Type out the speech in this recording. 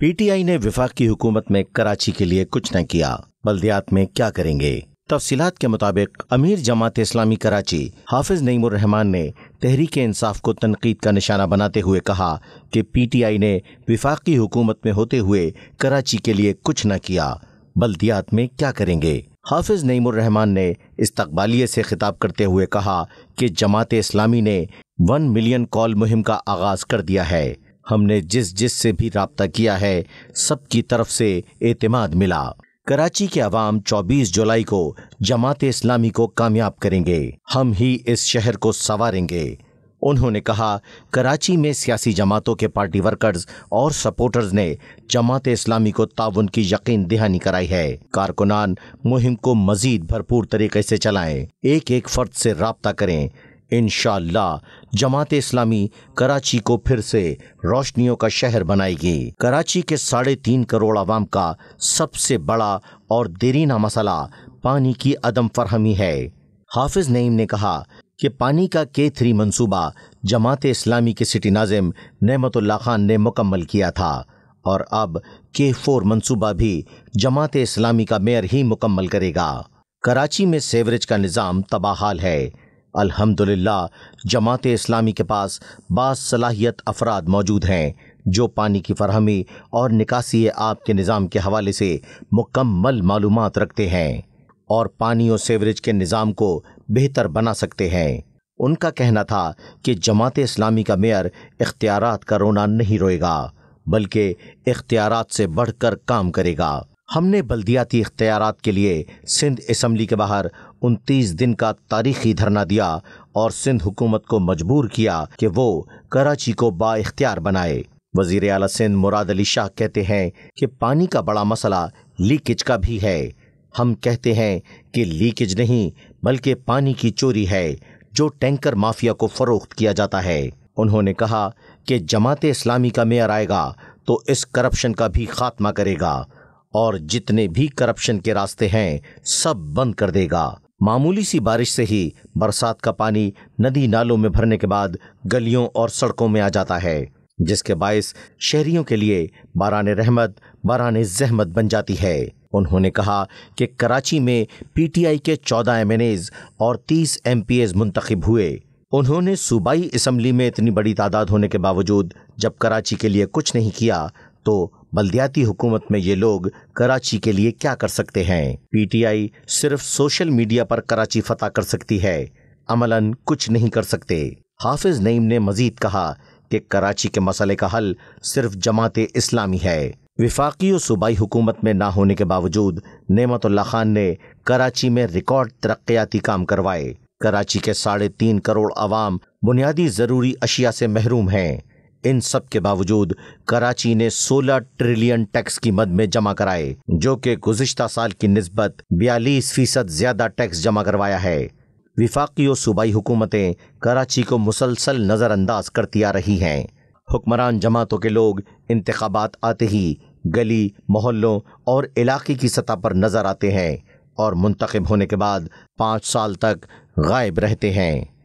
PTI ने विफाक की हुकूमत में कराची के लिए कुछ न किया बल्दियात में क्या करेंगे तफसीत के मुताबिक अमीर जमात इस्लामी कराची हाफिज नईमुर रहमान ने तहरीक इंसाफ को तनकीद का निशाना बनाते हुए कहा कि पीटीआई ने विफाकी हुकूमत में होते हुए कराची के लिए कुछ न किया बल्दियात में क्या करेंगे हाफिज नईमान रहमान ने इस्तबालिये से खिताब करते हुए कहा कि जमात इस्लामी ने वन मिलियन कॉल मुहिम का आगाज कर दिया है हमने जिस जिस से भी रबता किया है सबकी तरफ से एतमाद मिला कराची के अवाम 24 जुलाई को जमात इस्लामी को कामयाब करेंगे हम ही इस शहर को सवारेंगे उन्होंने कहा कराची में सियासी जमातों के पार्टी वर्कर्स और सपोर्टर्स ने जमात इस्लामी को ताउन की यकीन दहानी कराई है कारकुनान मुहिम को मजीद भरपूर तरीके से चलाएं एक एक फर्द से रबता करें इन जमात इस्लामी कराची को फिर से रोशनियों का शहर बनाएगी कराची के साढ़े तीन करोड़ आवाम का सबसे बड़ा और देरीना मसला पानी की अदम फरहमी है हाफिज नईम ने कहा कि पानी का के थ्री मनसूबा जमात इस्लामी के सिटी नाजिम नमतुल्ला खान ने मुकम्मल किया था और अब के फोर मनसूबा भी जमात इस्लामी का मेयर ही मुकम्मल करेगा कराची में सेवरेज का निज़ाम तबाहाल है अल्हम्दुलिल्लाह जमात इस्लामी के पास बासलाहियत अफराद मौजूद हैं जो पानी की फरहमी और निकासी आब के निज़ाम के हवाले से मुकम्मल मालूम रखते हैं और पानी और सेवरेज के निज़ाम को बेहतर बना सकते हैं उनका कहना था कि जमात इस्लामी का मेयर इख्तियार का रोना नहीं रोएगा बल्कि इख्तियार से बढ़कर काम करेगा हमने बल्दियाती इख्तियार के लिए सिंध इसम्बली के बाहर उनतीस दिन का तारीखी धरना दिया और सिंध हुकूमत को मजबूर किया कि वो कराची को बाख्तियार बनाए वजीर अला सिंध मुराद अली शाह कहते हैं कि पानी का बड़ा मसला लीकेज का भी है हम कहते हैं कि लीकेज नहीं बल्कि पानी की चोरी है जो टैंकर माफिया को फरोख्त किया जाता है उन्होंने कहा कि जमात इस्लामी का मेयर आएगा तो इस करप्शन का भी खात्मा करेगा और जितने भी करप्शन के रास्ते हैं सब बंद कर देगा मामूली सी बारिश से ही बरसात का पानी नदी नालों में भरने के बाद गलियों और सड़कों में आ जाता है जिसके बायस शहरियों के लिए बारान रहमत बारान जहमत बन जाती है उन्होंने कहा कि कराची में पीटीआई के चौदह एम और तीस एम पी मुंतखब हुए उन्होंने सूबाई इसम्बली में इतनी बड़ी तादाद होने के बावजूद जब कराची के लिए कुछ नहीं किया तो बल्दियाती हुकूमत में ये लोग कराची के लिए क्या कर सकते हैं पीटीआई सिर्फ सोशल मीडिया पर कराची फतेह कर सकती है अमलन कुछ नहीं कर सकते हाफिज नईम ने मजीद कहा कि कराची के मसले का हल सिर्फ जमात इस्लामी है विफाकी और सूबाई हुकूमत में ना होने के बावजूद नेमतुल्ला खान ने कराची में रिकॉर्ड तरक्याती काम करवाए कराची के साढ़े तीन करोड़ आवाम बुनियादी ज़रूरी अशिया से महरूम हैं इन सब के बावजूद कराची ने 16 ट्रिलियन टैक्स की मद में जमा कराए जो कि गुजशत साल की नस्बत बयालीस फीसद ज्यादा टैक्स जमा करवाया है विफाकी और सूबाई हुकूमतें कराची को मुसलसल नज़रअंदाज करती आ रही हैं हुक्मरान जमातों के लोग इंतबात आते ही गली मोहल्लों और इलाके की सतह पर नज़र आते हैं और मुंतखब होने के बाद पाँच साल तक गायब रहते हैं